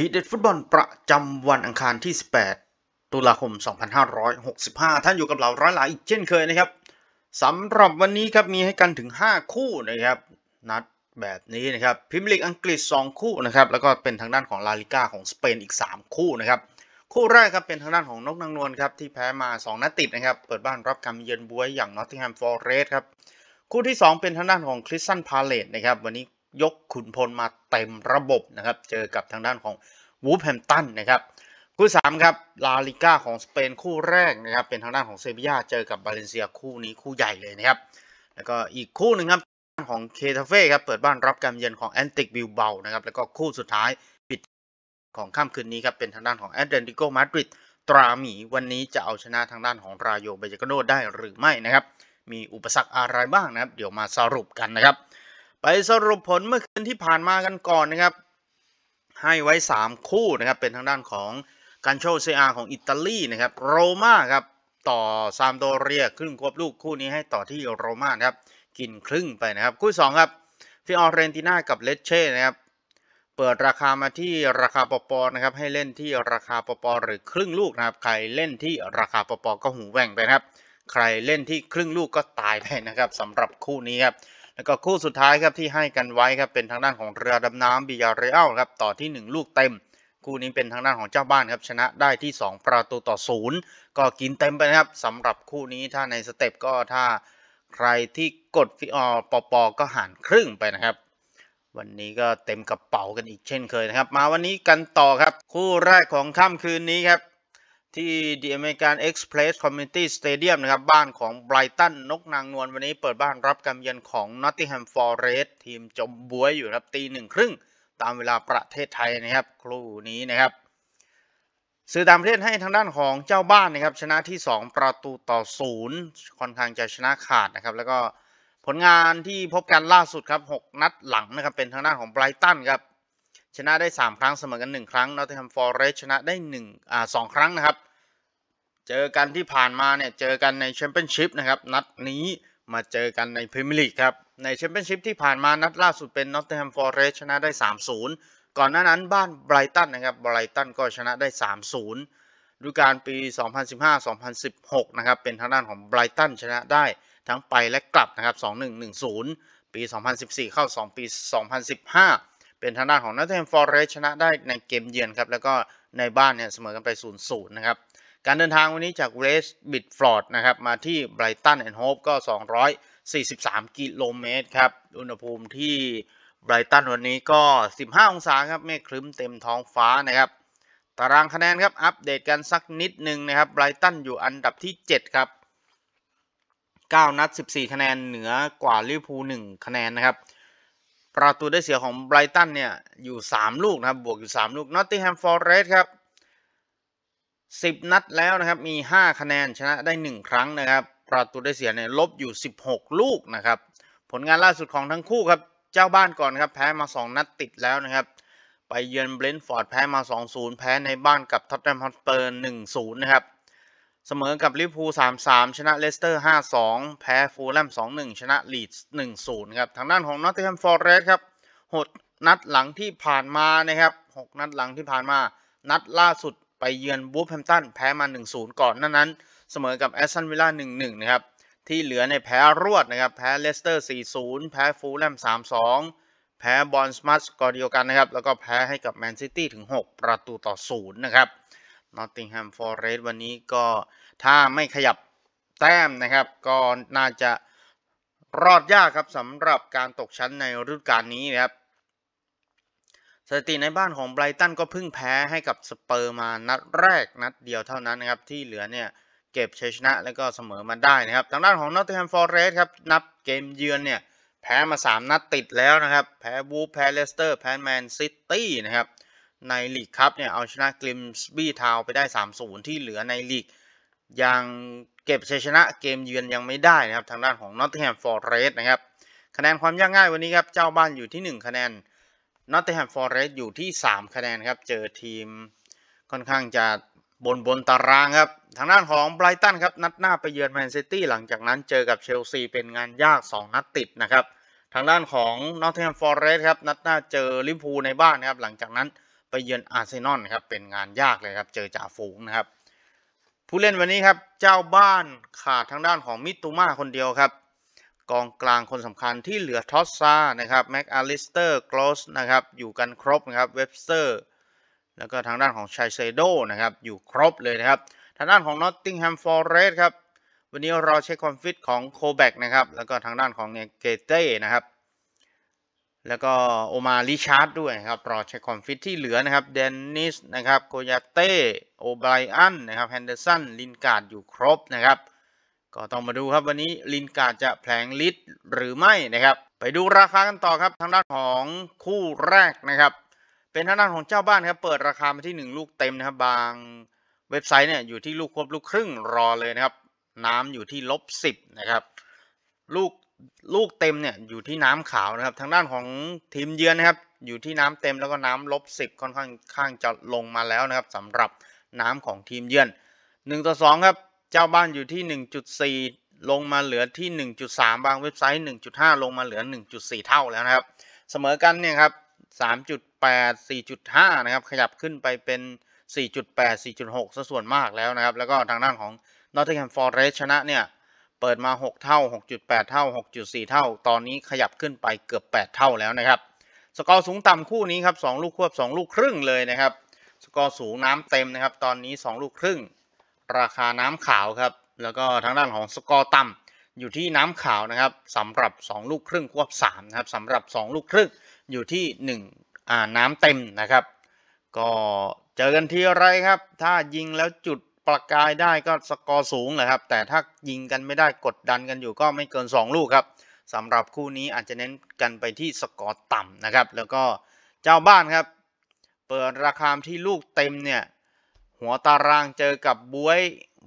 ทีเด็ดฟุตบอลประจำวันอังคารที่ 18 ตุลาคม 2565 ท่านอยู่กับเราร้อยหลาย อีกเช่นเคยนะครับ สำหรับวันนี้ครับมีให้กันถึง 5 คู่นะครับ นัดแบบนี้นะครับ พิมลิกอังกฤษ 2 คู่นะครับ แล้วก็เป็นทางด้านของลาลิก้าของสเปนอีก 3 คู่นะครับ คู่แรกครับเป็นทางด้านของนกนางนวลครับที่แพ้มา 2 นัดติดนะครับ เปิดบ้านรับการเยือนบวยอย่างนอตติงแฮมฟอร์เรสครับ คู่ที่ 2 เป็นทางด้านของคริสตันพาเลตนะครับวันนี้ยกขุนพลมาเต็มระบบนะครับ เจอกับทางด้านของวูฟแฮมตันนะครับคู่3ครับลาลิก้าของสเปนคู่แรกนะครับเป็นทางด้านของเซบียาเจอกับบาเลนเซียคู่นี้คู่ใหญ่เลยนะครับแล้วก็อีกคู่หนึ่งครับของเคทาเฟ่ครับเปิดบ้านรับการเยือนของแอนติกบิลเบานะครับแล้วก็คู่สุดท้ายปิดของค่ำคืนนี้ครับเป็นทางด้านของแอตเลติโกมาดริดตราหมีวันนี้จะเอาชนะทางด้านของราโยเบจกโนได้หรือไม่นะครับมีอุปสรรคอะไรบ้างนะครับ เดี๋ยวมาสรุปกันนะครับไปสรุปผลเมื่อคืนที่ผ่านมากันก่อนนะครับ ให้ไว้ 3 คู่นะครับ เป็นทางด้านของการโชเซอา ของอิตาลีนะครับโรม่าครับต่อซามโดเรียครึ่งควบลูกคู่นี้ให้ต่อที่โรม่าครับกินครึ่งไปนะครับ คู่2ครับฟิออเรนติน่ากับเลเช่นะครับเปิดราคามาที่ราคาปปนะครับให้เล่นที่ราคาปปหรือครึ่งลูกนะครับ ใครเล่นที่ราคาปปก็หูแหว่งไปนะครับ ใครเล่นที่ครึ่งลูกก็ตายไปนะครับสำหรับคู่นี้ครับแล้วก็คู่สุดท้ายครับที่ให้กันไว้ครับเป็นทางด้านของเรือดำน้ำบิยาเรียลครับต่อที่ 1 ลูกเต็ม คู่นี้เป็นทางด้านของเจ้าบ้านครับ ชนะได้ที่2ประตูต่อศูนย์ก็กินเต็มไปนะครับสำหรับคู่นี้ถ้าในสเต็ปก็ถ้าใครที่กดฟิออปอปอก็หารครึ่งไปนะครับ วันนี้ก็เต็มกระเป๋ากันอีกเช่นเคยนะครับ มาวันนี้กันต่อครับคู่แรกของค่ำคืนนี้ครับที่ The American Express Community Stadium นะครับบ้านของไบรตันนกนางนวลวันนี้เปิดบ้านรับการเยือนของ Nottingham Forest ทีมจมบวยอยู่ครับตีหนึ่งครึ่ง ตามเวลาประเทศไทยนะครับครู่นี้นะครับ สื่อต่างประเทศให้ทางด้านของเจ้าบ้านนะครับ ชนะที่ 2 ประตูต่อศูนย์ค่อนข้างจะชนะขาดนะครับ แล้วก็ผลงานที่พบกันล่าสุดครับ 6 นัดหลังนะครับเป็นทางด้านของไบรตันครับชนะได้ 3 ครั้งเสมอกัน 1 ครั้งนอตเทนแฮมฟอร์เรสชนะได้1อ่าสครั้งนะครับเจอกันที่ผ่านมาเนี่ยเจอกันในแชมเปี้ยนชิพนะครับนัดนี้มาเจอกันในพรีเมียร์ลีกครับ ในแชมเปี้ยนชิพที่ผ่านมานัดล่าสุดเป็นนอตเทนแฮมฟอร์เรสชนะได้ 3-0ก่อนหน้านั้นบ้านไบรตันนะครับไบรตันก็ชนะได้ 3-0ดูการปี 2015-2016 นะครับ เป็นทางด้านของไบรตันชนะได้ทั้งไปและกลับนะครับ 2-1 1-0 ปี 2014 เข้า 2ปี2015เป็นทางด้านของนัทเทนฟอร์เรสชนะได้ในเกมเยือนครับ แล้วก็ในบ้านเนี่ยเสมอกันไป0ูนย์นะครับ การเดินทางวันนี้จากเวสบิดฟลอร์ดนะครับ มาที่ไบรตันแอนด์โฮปก็ 243 กิโลเมตรครับ อุณหภูมิที่ไบรตันวันนี้ก็ 15 องศาครับเมฆครึ้มเต็มท้องฟ้านะครับ ตารางคะแนนครับ อัปเดตกันสักนิดหนึ่งนะครับไบรตันอยู่อันดับที่ 7 ครับ 9นัด14 คะแนนเหนือกว่าลิเวอร์พูล1คะแนนนะครับประตูได้เสียของไบรตันเนี่ยอยู่ 3 ลูกนะครับบวกอยู่ 3 ลูกนอตติงแฮมฟอร์เรสครับ10 นัดแล้วนะครับมี 5 คะแนนชนะได้ 1 ครั้งนะครับ ประตูได้เสียเนี่ยลบอยู่ 16 ลูกนะครับผลงานล่าสุดของทั้งคู่ครับเจ้าบ้านก่อนครับแพ้มา 2 นัดติดแล้วนะครับ ไปเยือนเบรนท์ฟอร์ดแพ้มา2-0แพ้ในบ้านกับท็อตแนมฮอตเปอร์1-0นะครับเสมอกับลิเวอร์พูล3-3 ชนะเลสเตอร์ 5-2 แพ้ฟูลแลม2-1 ชนะลีดส์ 1-0 ครับ ทางด้านของนอตติงแฮมฟอร์เรสครับหดนัดหลังที่ผ่านมานะครับ6นัดหลังที่ผ่านมา นัดล่าสุดไปเยือนบูฟแฮมตัน แพ้มา 1-0 ก่อนนั้นนั้น เสมอกับแอสตันวิลล่า 1-1 นะครับ ที่เหลือในแพ้รวดนะครับ แพ้เลสเตอร์ 4-0 แพ้ฟูลแลม3-2 แพ้บอลส์มัสกอเดียวกันนะครับ แล้วก็แพ้ให้กับแมนซิตี้ถึง 6 ประตูต่อ 0 นะครับนอตติงแฮมฟอร์เรสต์วันนี้ก็ถ้าไม่ขยับแต้มนะครับ ก็น่าจะรอดยากครับสำหรับการตกชั้นในฤดูกาลนี้นะครับสถิติในบ้านของไบรตันก็พึ่งแพ้ให้กับสเปอร์มานัดแรกนัดเดียวเท่านั้นนะครับ ที่เหลือเนี่ย เก็บชัยชนะแล้วก็เสมอมาได้นะครับทางด้านของนอตติงแฮมฟอร์เรสต์ครับ นับเกมเยือนเนี่ย แพ้มา 3 นัดติดแล้วนะครับ แพ้บูฟแพ้เลสเตอร์แพ้แมนซิตี้นะครับในลีกครับเนี่ยเอาชนะกลิมสบี้ทาวไปได้3-0 ที่เหลือในลีก ยังเก็บชัยชนะเกมเยือนยังไม่ได้นะครับทางด้านของนอตเทแฮมฟอร์เรสนะครับคะแนนความยากง่ายวันนี้ครับเจ้าบ้านอยู่ที่ 1 คะแนนนอตเทแฮมฟอร์เรสอยู่ที่ 3 คะแนนครับเจอทีม ค่อนข้างจะบนบนตารางครับทางด้านของไบรตันครับนัดหน้าไปเยือนแมนซิตี้หลังจากนั้นเจอกับเชลซีเป็นงานยาก 2 นัดติดนะครับทางด้านของนอตเทแฮมฟอร์เรสครับนัดหน้าเจอลิเวอร์พูลในบ้านนะครับหลังจากนั้นไปเยือนอาร์เซนอลครับเป็นงานยากเลยครับเจอจ่าฝูงนะครับ ผู้เล่นวันนี้ครับเจ้าบ้านขาดทางด้านของมิตูมาคนเดียวครับกองกลางคนสำคัญที่เหลือทอสซานะครับแม็กอาริสเตอร์กลอสนะครับอยู่กันครบนะครับเว็บสเตอร์แล้วก็ทางด้านของชัยเซโดนะครับ อยู่ครบเลยนะครับ ทางด้านของนอตติงแฮมฟอร์เรสครับวันนี้เราเช็คความฟิตของโคแบกนะครับแล้วก็ทางด้านของเนเกเต้นะครับแล้วก็โอมาลิชาร์ดด้วยครับ รอเช็คความฟิตที่เหลือนะครับเดนนิสนะครับโกยาเต้โอไบรอันนะครับแฮนเดอร์สันลินการ์ดอยู่ครบนะครับ ก็ต้องมาดูครับวันนี้ลินการ์ดจะแผลงลิ์หรือไม่นะครับ ไปดูราคากันต่อครับทางด้านของคู่แรกนะครับ เป็นทางด้านของเจ้าบ้านครับเปิดราคามาที่ 1 ลูกเต็มนะครับ บางเว็บไซต์เนี่ยอยู่ที่ลูกครบลูกครึ่งรอเลยนะครับ น้ำอยู่ที่ลบสิบนะครับลูกลูกเต็มเนี่ยอยู่ที่น้ำขาวนะครับทางด้านของทีมเยือนนะครับอยู่ที่น้ำเต็มแล้วก็น้ำลบสิบค่อนข้างข้างจะลงมาแล้วนะครับ สำหรับน้ำของทีมเยือน1ต่อ2ครับเจ้าบ้านอยู่ที่ 1.4 ลงมาเหลือที่ 1.3 บางเว็บไซต์ 1.5 ลงมาเหลือ 1.4 เท่าแล้วนะครับเสมอกันเนี่ยครับ3.8 4.5นะครับขยับขึ้นไปเป็น 4.8 4.6สส่วนมากแล้วนะครับ แล้วก็ทางด้านของ Nottingham Forest ชนะเนี่ยเปิดมา 6 เท่า 6.8 เท่า 6.4 เท่า ตอนนี้ขยับขึ้นไปเกือบ 8 เท่าแล้วนะครับ สกอร์สูงต่ำคู่นี้ครับ2ลูกควบ2 ลูกครึ่งเลยนะครับ สกอร์สูงน้ำเต็มนะครับ ตอนนี้ 2 ลูกครึ่ง ราคาน้ำขาวครับ แล้วก็ทางด้านของสกอร์ต่ำอยู่ที่น้ำขาวนะครับสำหรับ 2 ลูกครึ่งควบ3นะครับสำหรับ2ลูกครึ่งอยู่ที่1อ่าน้ำเต็มนะครับก็เจอกันทีอะไรครับ ถ้ายิงแล้วจุดประกายได้ก็สกอร์สูงแหละครับ แต่ถ้ายิงกันไม่ได้กดดันกันอยู่ ก็ไม่เกิน 2 ลูกครับสำหรับคู่นี้อาจจะเน้นกันไปที่สกอร์ต่ำนะครับ แล้วก็เจ้าบ้านครับ เปิดราคาที่ลูกเต็มเนี่ยหัวตารางเจอกับบวย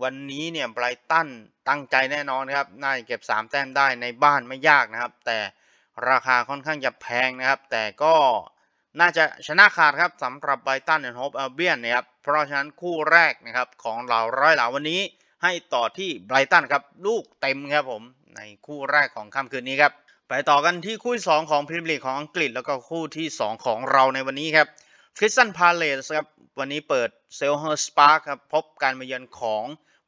วันนี้เนี่ยไบรตันตั้งใจแน่นอนครับน่าจะเก็บ 3 แต้มได้ในบ้านไม่ยากนะครับ แต่ราคาค่อนข้างจะแพงนะครับ แต่ก็น่าจะชนะขาดครับสำหรับไบรตันแนี่โฮปเอลเบียนนะครับเพราะฉะนั้นคู่แรกนะครับของเราร้อยหลาวันนี้ให้ต่อที่ไบรตันครับ ลูกเต็มครับผมในคู่แรกของค่ำคืนนี้ครับ ไปต่อกันที่คู่2ของพรีเมียร์ลีกของอังกฤษแล้วก็คู่ที่ 2 ของเราในวันนี้ครับฟิสซันพาเลสครับวันนี้เปิดเซลเฮอร์สปาร์คครับพบการมาเยือนของ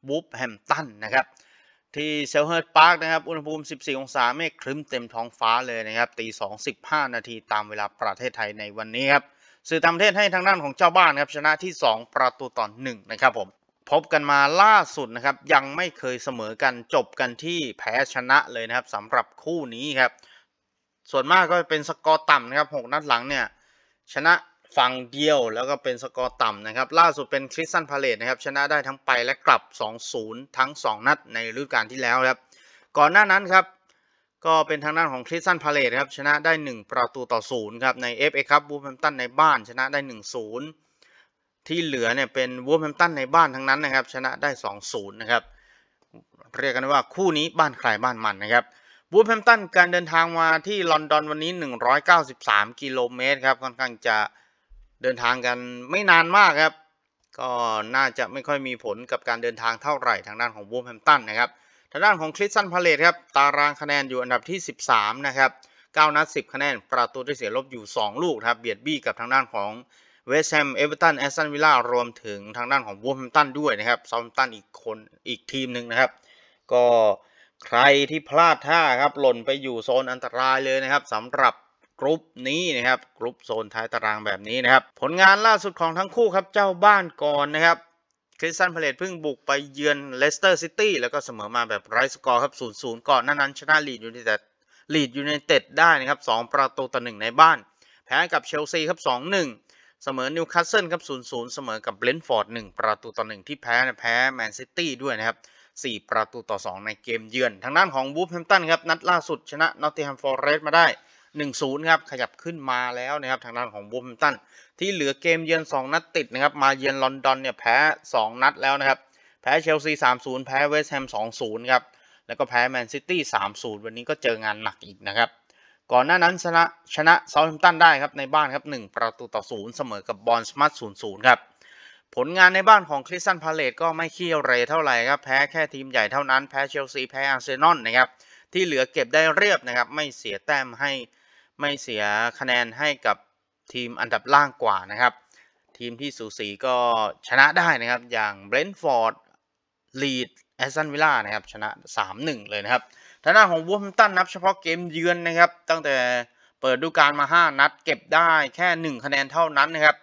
บูฟแฮมตันนะครับที่เซลเฮิร์ตพาร์คนะครับ อุณหภูมิ 14 องศาเมฆครึ้มเต็มท้องฟ้าเลยนะครับตี2 15นาทีตามเวลาประเทศไทยในวันนี้ครับสื่อต่างประเทศให้ทางด้านของเจ้าบ้านครับชนะที่ 2 ประตูต่อ1นะครับผมพบกันมาล่าสุดนะครับ ยังไม่เคยเสมอกัน จบกันที่แพ้ชนะเลยนะครับสำหรับคู่นี้ครับ ส่วนมากก็เป็นสกอร์ต่ำนะครับ6นัดหลังเนี่ยชนะฝั่งเดียวแล้วก็เป็นสกอร์ต่ำนะครับ ล่าสุดเป็นคริสตันพาเลตนะครับชนะได้ทั้งไปและกลับ 2-0 ทั้ง 2 นัดในฤดูกาลที่แล้วครับก่อนหน้านั้นครับก็เป็นทางด้านของคริสตัน พาเลตครับชนะได้ 1 ประตูต่อศูนย์ครับใน FA ครับวูฟแฮมตันในบ้านชนะได้ 1-0 ที่เหลือเนี่ยเป็นวูฟแฮมตัน ในบ้านทั้งนั้นนะครับชนะได้ 2-0นะครับเรียกกันว่าคู่นี้บ้านใครบ้านมันนะครับวูฟแฮมตันการเดินทางมาที่ลอนดอนวันนี้ 193 กิโลเมตรครับค่อนข้างจะเดินทางกันไม่นานมากครับก็น่าจะไม่ค่อยมีผลกับการเดินทางเท่าไหร่ทางด้านของวูฟแฮมตันนะครับทางด้านของคริสตันพาเลตครับ ตารางคะแนนอยู่อันดับที่ 13 นะครับ9นัด 10 คะแนน ประตูที่เสียลบอยู่ 2 ลูกครับ เบียดบี้กับทางด้านของเวสต์แฮมเอเวอร์ตันแอสตันวิลล่ารวมถึงทางด้านของวูมตันด้วยนะครับซาทมตันอีกคน อีกทีมหนึ่งนะครับ ก็ใครที่พลาดท่าครับ หล่นไปอยู่โซนอันตรายเลยนะครับ สำหรับกรุ๊ปนี้นะครับ กรุ๊ปโซนท้ายตารางแบบนี้นะครับ ผลงานล่าสุดของทั้งคู่ครับ เจ้าบ้านก่อนนะครับคริสตันพาเลตเพิ่งบุกไปเยือนเลสเตอร์ซิตี้แล้วก็เสมอมาแบบไร้สกอร์ครับ 0-0 ก่อนนั้นนั้นชนะลีดยูไนเต็ดลีดยูไนเต็ดได้นะครับ2ประตูต่อ1ในบ้าน แพ้กับเชลซีครับ 2-1 เสมอนิวคาสเซิลครับ 0-0 เสมอกับเบลนฟอร์ด1ประตูต่อ1ที่แพ้แพ้แมนซิตี้ด้วยนะครับ 4 ประตูต่อ 2 ในเกมเยือน ทางด้านของวูฟแฮมตันครับ นัดล่าสุดชนะนอตติแฮมฟอร์เรสต์มาได้ 1-0 ครับขยับขึ้นมาแล้วนะครับทางด้านของบูมตันที่เหลือเกมเยือน 2 นัดติดนะครับ มาเยือนลอนดอนเนี่ยแพ้ 2 นัดแล้วนะครับ แพ้เชลซี3-0 แพ้เวสต์แฮม2-0 ครับ แล้วก็แพ้แมนซิตี้3-0 วันนี้ก็เจองานหนักอีกนะครับ ก่อนหน้านั้นชนะ ชนะเซาท์แฮมป์ตันได้ครับในบ้านครับ 1 ประตูต่อ 0 เสมอกับบอลสมัต0-0 ครับ ผลงานในบ้านของคริสตันพาเลตก็ไม่ขี้เรเท่าไหร่ครับ แพ้แค่ทีมใหญ่เท่านั้นแพ้เชลซีแพ้อาร์เซนอลนะครับที่เหลือเก็บได้เรียบนะครับไม่เสียแต้มให้ไม่เสียคะแนนให้กับทีมอันดับล่างกว่านะครับ ทีมที่สูสีก็ชนะได้นะครับ อย่างเบรนท์ฟอร์ดลีดแอสตันวิลล่านะครับ ชนะ 3-1 เลยนะครับทางด้านของวูฟมตันนับเฉพาะเกมเยือนนะครับ ตั้งแต่เปิดดูการมา 5 นัดเก็บได้แค่ 1 คะแนนเท่านั้นนะครับ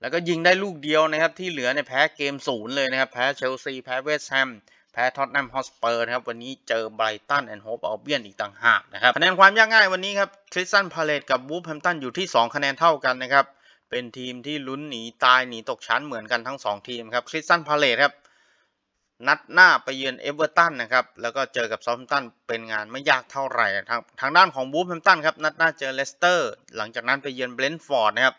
แล้วก็ยิงได้ลูกเดียวนะครับ ที่เหลือในแพ้เกมศูนย์เลยนะครับ แพ้เชลซีแพ้เวสต์แฮมแพ้ท็อตแนมฮอสเปอร์นะครับวันนี้เจอไบรตันแอนด์โฮปเอาเบียนอีกต่างหากนะครับคะแนนความยากง่ายวันนี้ครับ คริสตันพาเลตกับวูฟแฮมตันอยู่ที่ 2 คะแนนเท่ากันนะครับเป็นทีมที่ลุ้นหนีตาย หนีตกชั้นเหมือนกันทั้ง 2 ทีมครับ คริสตันพาเลตครับนัดหน้าไปเยือนเอเวอร์ตันนะครับแล้วก็เจอกับซอมตันเป็นงานไม่ยากเท่าไหร่ ทางทางด้านของวูฟแฮมตันครับนัดหน้าเจอเลสเตอร์หลังจากนั้นไปเยือนเบลนฟอร์ดนะครับ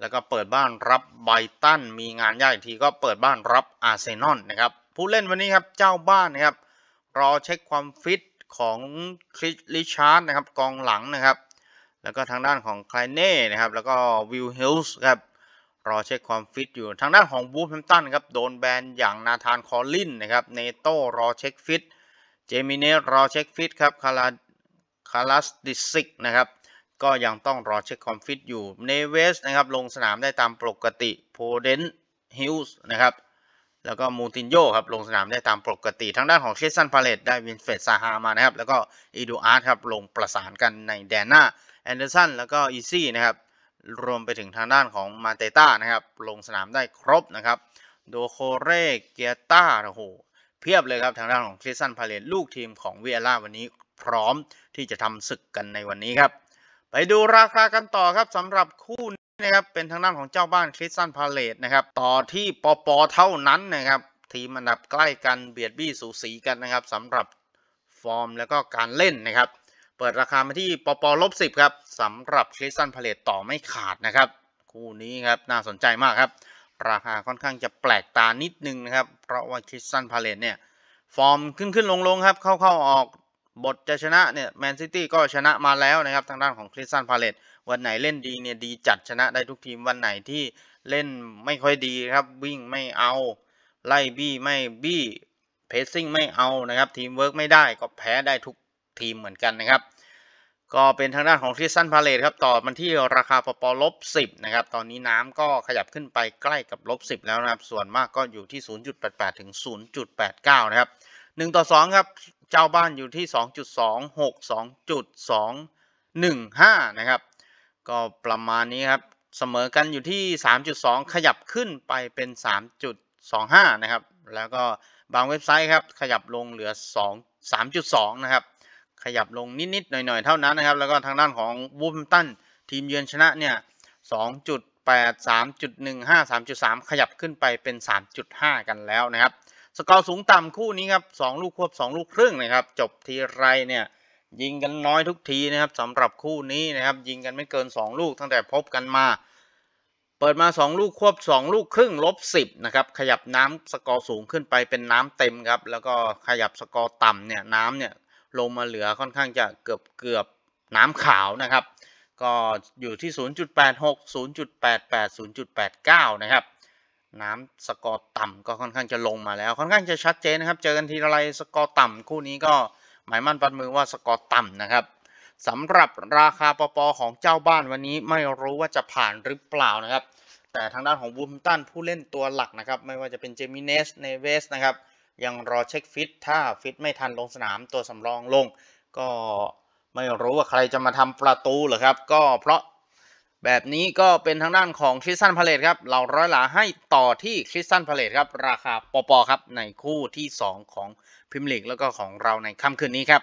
แล้วก็เปิดบ้านรับไบตันมีงานยากอีกทีก็เปิดบ้านรับอาร์เซนอลนะครับผู้เล่นวันนี้ครับเจ้าบ้านนะครับ รอเช็คความฟิตของคริสลิชาร์ดนะครับกองหลังนะครับ แล้วก็ทางด้านของไคลเน่นะครับ แล้วก็วิลเฮลส์ครับรอเช็คความฟิตอยู่ ทางด้านของบูฟแฮมตันครับโดนแบนอย่างนาธานคอลลินนะครับเนโต้รอเช็คฟิต เจมิเนสรอเช็คฟิตครับคาราคาราสติสิกนะครับ ก็ยังต้องรอเช็คความฟิตอยู่เนเวสนะครับ ลงสนามได้ตามปกติโพเดนฮิลส์นะครับแล้วก็มูตินโยครับลงสนามได้ตามปกติ ทางด้านของเชสซันพาเลตได้วินเฟสซาฮามานะครับ แล้วก็อีดูอาร์ตครับลงประสานกันใน แดนหน้าแอนเดอร์สันแล้วก็อีซี่นะครับ รวมไปถึงทางด้านของมาเตต้านะครับลงสนามได้ครบนะครับโดโคเรเกียต้าโอ้โหเพียบเลยครับ ทางด้านของเชสซันพาเลตลูกทีมของเวียร่าวันนี้พร้อมที่จะทำศึกกันในวันนี้ครับ ไปดูราคากันต่อครับสำหรับคู่นะครับเป็นทางด้านของเจ้าบ้านคริสตันพาเลตนะครับต่อที่ปปเท่านั้นนะครับทีมอันดับใกล้กันเบียดบี้สูสีกันนะครับสำหรับฟอร์มแล้วก็การเล่นนะครับ เปิดราคามาที่ปปลบสิบครับสำหรับคริสตันพาเลตต่อไม่ขาดนะครับ คู่นี้ครับน่าสนใจมากครับราคาค่อนข้างจะแปลกตานิดนึงนะครับเพราะว่าคริสตันพาเลตเนี่ยฟอร์มขึ้นขึ้นลงลงครับเข้าเข้าออกบทจะชนะเนี่ยแมนซิตี้ก็ชนะมาแล้วนะครับ ทางด้านของคริสตันพาเลตวันไหนเล่นดีเนี่ยดีจัดชนะได้ทุกทีม วันไหนที่เล่นไม่ค่อยดีครับวิ่งไม่เอาไล่บี้ไม่บี้เพสซิ่งไม่เอานะครับทีมเวิร์กไม่ได้ก็แพ้ได้ทุกทีมเหมือนกันนะครับก็เป็นทางด้านของคริสตันพาเลตครับต่อมันที่ราคาปปลบสิบนะครับ ตอนนี้น้ำก็ขยับขึ้นไปใกล้กับลบสิบแล้วนะครับส่วนมากก็อยู่ที่0.88ถึง0.89นะครับ1ต่อ2 ครับเจ้าบ้านอยู่ที่ 2.262.215 นะครับ ก็ประมาณนี้ครับ เสมอกันอยู่ที่ 3.2 ขยับขึ้นไปเป็น 3.25 นะครับ แล้วก็บางเว็บไซต์ครับขยับลงเหลือ 2 3.2 นะครับ ขยับลงนิดๆ หน่อยๆ เท่านั้นนะครับ แล้วก็ทางด้านของวูมตันทีมเยือนชนะเนี่ย 2.8 3.15 3.3 ขยับขึ้นไปเป็น 3.5 กันแล้วนะครับสกอร์สูงต่ำคู่นี้ครับสองลูกควบสองลูกครึ่งนะครับ จบทีไรเนี่ย ยิงกันน้อยทุกทีนะครับสำหรับคู่นี้นะครับ ยิงกันไม่เกิน 2 ลูกตั้งแต่พบกันมา เปิดมา 2 ลูกควบ2 ลูกครึ่งลบ10นะครับขยับน้ำสกอร์สูงขึ้นไปเป็นน้ำเต็มครับแล้วก็ขยับสกอร์ต่ำเนี่ยน้ำเนี่ยลงมาเหลือค่อนข้างจะเกือบเกือบน้ำขาวนะครับ ก็อยู่ที่ 0.86 0.88 0.89 นะครับน้ำสกอร์ต่ำก็ค่อนข้างจะลงมาแล้ว ค่อนข้างจะชัดเจนนะครับ เจอกันทีไรสกอร์ต่ำ คู่นี้ก็หมายมั่นปัดมือว่าสกอร์ต่ำนะครับสำหรับราคาปปของเจ้าบ้านวันนี้ไม่รู้ว่าจะผ่านหรือเปล่านะครับ แต่ทางด้านของวูมตันผู้เล่นตัวหลักนะครับ ไม่ว่าจะเป็นเจมิเนสเนเวสนะครับยังรอเช็คฟิตถ้าฟิตไม่ทันลงสนามตัวสำรองลงก็ไม่รู้ว่าใครจะมาทำประตูหรอครับก็เพราะแบบนี้ก็เป็นทางด้านของคริสตันพาเลตครับ เราร้อยหลาให้ต่อที่คริสตันพาเลตครับ ราคาปอปอครับ ในคู่ที่ 2 ของพิมลิกแล้วก็ของเราในค่ำคืนนี้ครับ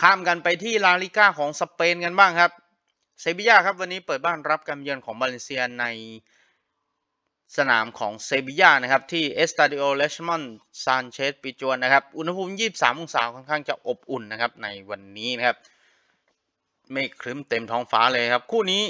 ข้ามกันไปที่ลาลิก้าของสเปนกันบ้างครับเซบีย่าครับ วันนี้เปิดบ้านรับการเยือนของบาเลนเซียในสนามของเซบีย่านะครับ ที่เอสตาดิโอเลชมอนซานเชสปิจวนนะครับ อุณหภูมิ23องศาค่อนข้างจะอบอุ่นนะครับในวันนี้นะครับไม่ครึ้มเต็มท้องฟ้าเลยครับคู่นี้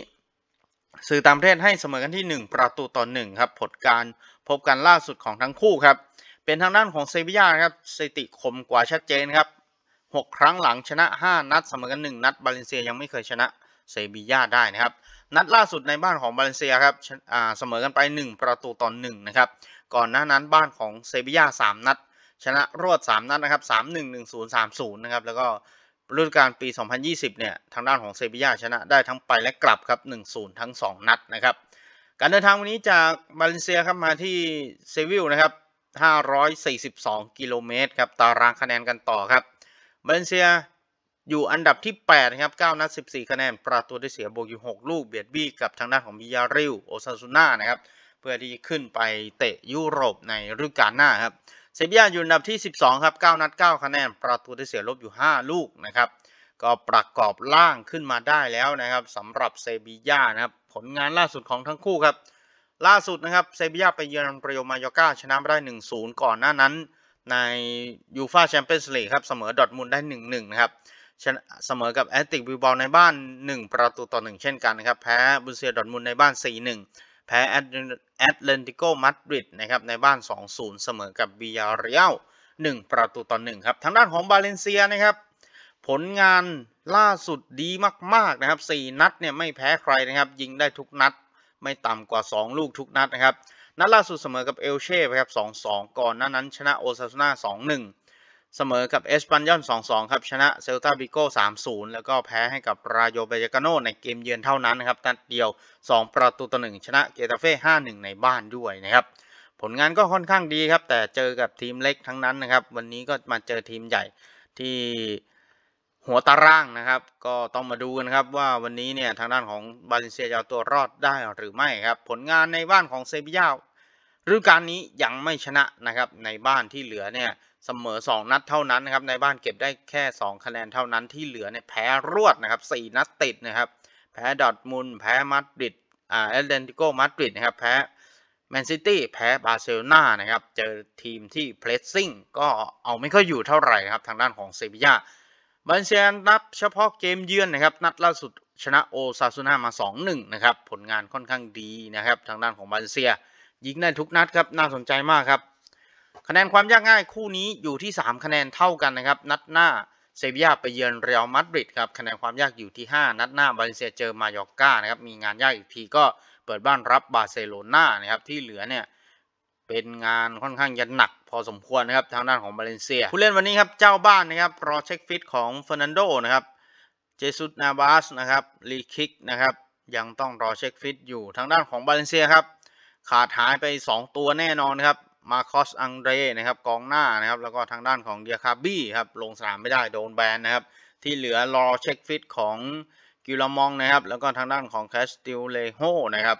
สื่อตามประเทศให้เสมอกันที่ 1 ประตูต่อ1ครับผลการพบกันล่าสุดของทั้งคู่ครับเป็นทางด้านของเซบียาครับสติคมกว่าชัดเจนครับ6ครั้งหลังชนะ 5 นัดเสมอกัน 1 นัดบาเลนเซียยังไม่เคยชนะเซบียาได้นะครับ นัดล่าสุดในบ้านของบาเลนเซียครับเสมอกันไป 1 ประตูต่อ1นะครับก่อนหน้านั้นบ้านของเซบียา3 นัด ชนะรวด 3 นัดนะครับ3 1 1 0 3 0นะครับแล้วก็ฤดูกาลปี 2020 เนี่ย ทางด้านของเซบียาชนะได้ทั้งไปและกลับครับ 1-0 ทั้ง 2 นัดนะครับ การเดินทางวันนี้จากมาเลเซียครับมาที่เซวิลนะครับ 542 กิโลเมตรครับ ตารางคะแนนกันต่อครับมาเลเซียอยู่อันดับที่ 8 นะครับ 9 นัด 14 คะแนน ประตูได้เสียบวกอยู่ 6 ลูกเบียดบี้กับทางด้านของมิยาริลโอซาซุน่า นะครับ เพื่อที่ขึ้นไปเตะยุโรปในฤดูกาลหน้าครับเซบียาอยู่อันดับที่ 12 ครับ 9 นัด 9 คะแนน ประตูที่เสียลบอยู่ 5 ลูกนะครับก็ประกอบล่างขึ้นมาได้แล้วนะครับสำหรับเซบียานะครับผลงานล่าสุดของทั้งคู่ครับล่าสุดนะครับเซบียาไปเยือนเรอัมายอกาชนะไปได้1-0ก่อนหน้านั้น ในยูฟาแชมเปี้ยนส์ลีกครับเสมอดอทมุนได้ 1-1นะครับ เสมอกับแอตติกบิวบอลในบ้าน 1 ประตูต่อ 1 เช่นกันนะครับแพ้บุเซียดอทมุนในบ้าน 4-1แพ้แอตเลนติโกมาดริดนะครับในบ้าน 2-0 เสมอกับบียาเรียล1ประตูต่อ1ครับทางด้านของบาเลนเซียนะครับผลงานล่าสุดดีมากๆนะครับ4นัดเนี่ยไม่แพ้ใครนะครับยิงได้ทุกนัดไม่ต่ำกว่า 2 ลูกทุกนัดนะครับนัดล่าสุดเสมอกับเอลเช่ครับ2-2 ก่อนหน้านั้นชนะโอซาซูน่า2-1เสมอ กับ เอสปันยอน2-2 ครับ ชนะ เซลตาบิโก้3-0 แล้วก็แพ้ให้กับราโยเบยกาโนในเกมเยือนเท่านั้น นะครับ ตัดเดียว 2 ประตูต่อ 1 ชนะ เกตาเฟ่ 5-1 ในบ้านด้วย นะครับ ผลงานก็ค่อนข้างดี ครับ แต่เจอกับทีมเล็กทั้งนั้น นะครับ วันนี้ก็มาเจอทีมใหญ่ที่หัวตาราง นะครับ ก็ต้องมาดู กัน ครับ ว่าวันนี้ เนี่ย ทางด้านของ บาเลนเซียจะเอาตัวรอดได้หรือไม่ ครับ ผลงาน ใน บ้าน ของ เซบียาฤดูกาลนี้ยังไม่ชนะนะครับในบ้านที่เหลือเนี่ยเสมอ 2 นัดเท่านั้นนะครับในบ้านเก็บได้แค่ 2 คะแนนเท่านั้นที่เหลือเนี่ยแพ้รวดนะครับ4นัดติดนะครับแพ้ดอทมุน แพ้มาดริดอ่าเอเดนติโกมาดริดนะครับแพ้แมนซิตี้ แพ้บาร์เซโลนานะครับเจอทีมที่เพลสซิ่งก็เอาไม่ค่อยอยู่เท่าไหร่นะครับทางด้านของเซบียาบันเซียนนับเฉพาะเกมเยือนนะครับนัดล่าสุดชนะโอซาซูน่ามา2-1นะครับผลงานค่อนข้างดีนะครับทางด้านของบันเซียยิงได้ทุกนัดครับน่าสนใจมากครับคะแนนความยากง่ายคู่นี้อยู่ที่ 3 คะแนนเท่ากันนะครับ นัดหน้าเซบียาไปเยือนเรอัลมาดริดครับคะแนนความยากอยู่ที่ 5 นัดหน้าบาเลเซียเจอมาโยกร์านะครับมีงานยากอีกทีก็เปิดบ้านรับบาร์เซโลนานะครับที่เหลือเนี่ยเป็นงานค่อนข้างจะหนักพอสมควรนะครับทางด้านของบาเลนเซีย ผู้เล่นวันนี้ครับเจ้าบ้านนะครับรอเช็คฟิตของเฟอร์นันโดนะครับเจสุสนาบาสนะครับลีคิกนะครับยังต้องรอเช็คฟิตอยู่ทางด้านของบาเลนเซียครับขาดหายไป 2 ตัวแน่นอนนครับมาคอสอังเดรนะครับกองหน้านะครับ แล้วก็ทางด้านของเดียคาบี้ครับลงสนามไม่ได้โดนแบนนะครับที่เหลือรอเช็คฟิตของกิลามองนะครับแล้วก็ทางด้านของแคสติลเลโฮนะครับ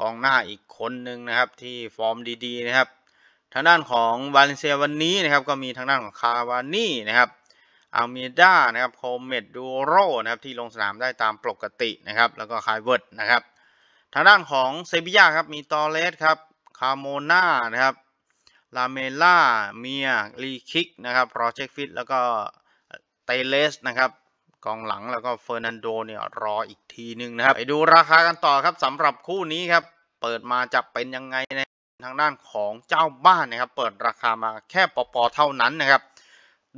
กองหน้าอีกคนหนึ่งนะครับที่ฟอร์มดีๆนะครับทางด้านของวาเลนเซียวันนี้นะครับก็มีทางด้านของคาวานี่นะครับอาเมด้านะครับโคเมดดูโรนะครับที่ลงสนามได้ตามปกตินะครับแล้วก็คายเวิร์ดนะครับทางด้านของเซบียาครับมีตอเลสครับคาโมนานะครับลาเมล่าเมียลีคิกนะครับรอเช็คฟิตแล้วก็เตเลสนะครับกองหลังแล้วก็เฟอร์นันโดเนี่ย รออีกทีนึงนะครับ ไปดูราคากันต่อครับสำหรับคู่นี้ครับเปิดมาจะเป็นยังไงในทางด้านของเจ้าบ้านนะครับ เปิดราคามาแค่ปอๆเท่านั้นนะครับ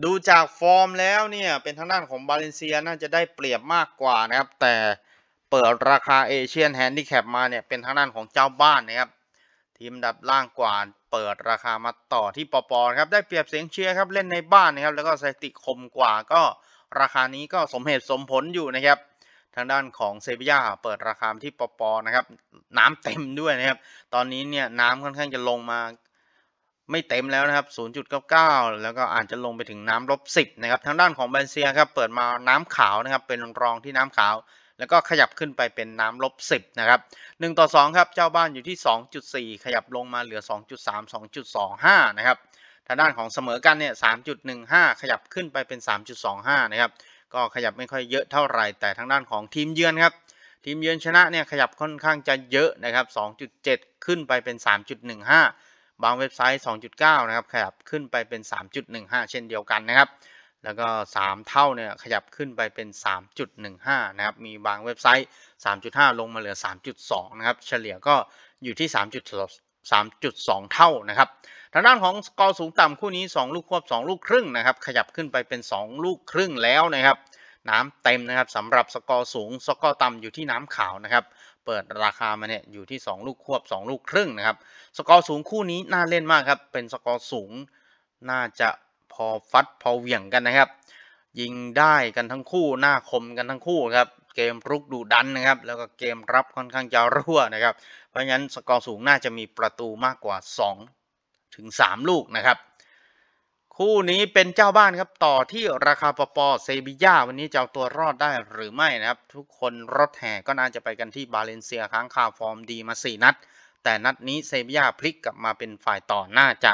ดูจากฟอร์มแล้วเนี่ย เป็นทางด้านของบาเลนเซียน่าจะได้เปรียบมากกว่านะครับ แต่เปิดราคาเอเชียนแฮนดิแคปมาเนี่ย เป็นทางด้านของเจ้าบ้านนะครับทีมดับล่างกว่า เปิดราคามาต่อที่ปปครับได้เปรียบเสียงเชียร์ครับเล่นในบ้านนะครับแล้วก็สถิติคมกว่าก็ราคานี้ก็สมเหตุสมผลอยู่นะครับทางด้านของเซบียาเปิดราคาที่ปปนะครับ น้ำเต็มด้วยนะครับตอนนี้เนี่ยน้ำค่อนข้างจะลงมาไม่เต็มแล้วนะครับ 0.99แล้วก็อาจจะลงไปถึงน้ำลบ10นะครับทางด้านของแบนเซียครับเปิดมาน้ำขาวนะครับเป็นรองที่น้ำขาวแล้วก็ขยับขึ้นไปเป็นน้ำลบ 10 นะครับ1ต่อ2ครับ เจ้าบ้านอยู่ที่ 2.4 ขยับลงมาเหลือ 2.3 2.25 นะครับ ทางด้านของเสมอกันเนี่ย 3.15 ขยับขึ้นไปเป็น 3.25 นะครับ ก็ขยับไม่ค่อยเยอะเท่าไหร่ แต่ทางด้านของทีมเยือนครับ ทีมเยือนชนะเนี่ยขยับค่อนข้างจะเยอะนะครับ 2.7 ขึ้นไปเป็น 3.15 บางเว็บไซต์ 2.9 นะครับ ขยับขึ้นไปเป็น 3.15 เช่นเดียวกันนะครับแล้วก็3เท่าเนี่ยขยับขึ้นไปเป็น 3.15นะครับมีบางเว็บไซต์ 3.5 ลงมาเหลือ 3.2นะครับเฉลี่ยก็อยู่ที่3.2เท่านะครับทางด้านของสกอร์สูงต่ำคู่นี้ 2 ลูกควบ2 ลูกครึ่งนะครับขยับขึ้นไปเป็น 2 ลูกครึ่งแล้วนะครับน้ำเต็มนะครับสำหรับสกอร์สูงสกอร์ต่ำอยู่ที่น้ำขาวนะครับเปิดราคามาเนี่ยอยู่ที่ 2 ลูกควบ2 ลูกครึ่งนะครับสกอร์สูงคู่นี้น่าเล่นมากครับเป็นสกอร์สูงน่าจะพอฟัดพอเหวี่ยงกันนะครับ ยิงได้กันทั้งคู่หน้าคมกันทั้งคู่ครับ เกมรุกดุดันนะครับ แล้วก็เกมรับค่อนข้างจะรั่วนะครับ เพราะฉะนั้นสกอร์สูงน่าจะมีประตูมากกว่า 2 ถึง3ลูกนะครับ คู่นี้เป็นเจ้าบ้านครับ ต่อที่ราคาปปเซบีย่าวันนี้เจ้าตัวรอดได้หรือไม่นะครับ ทุกคนรถแห่ก็น่าจะไปกันที่บาเลนเซียค้างคาฟอร์มดี มา 4 นัดแต่นัดนี้เซบีย่าพลิกกลับมาเป็นฝ่ายต่อน่าจะ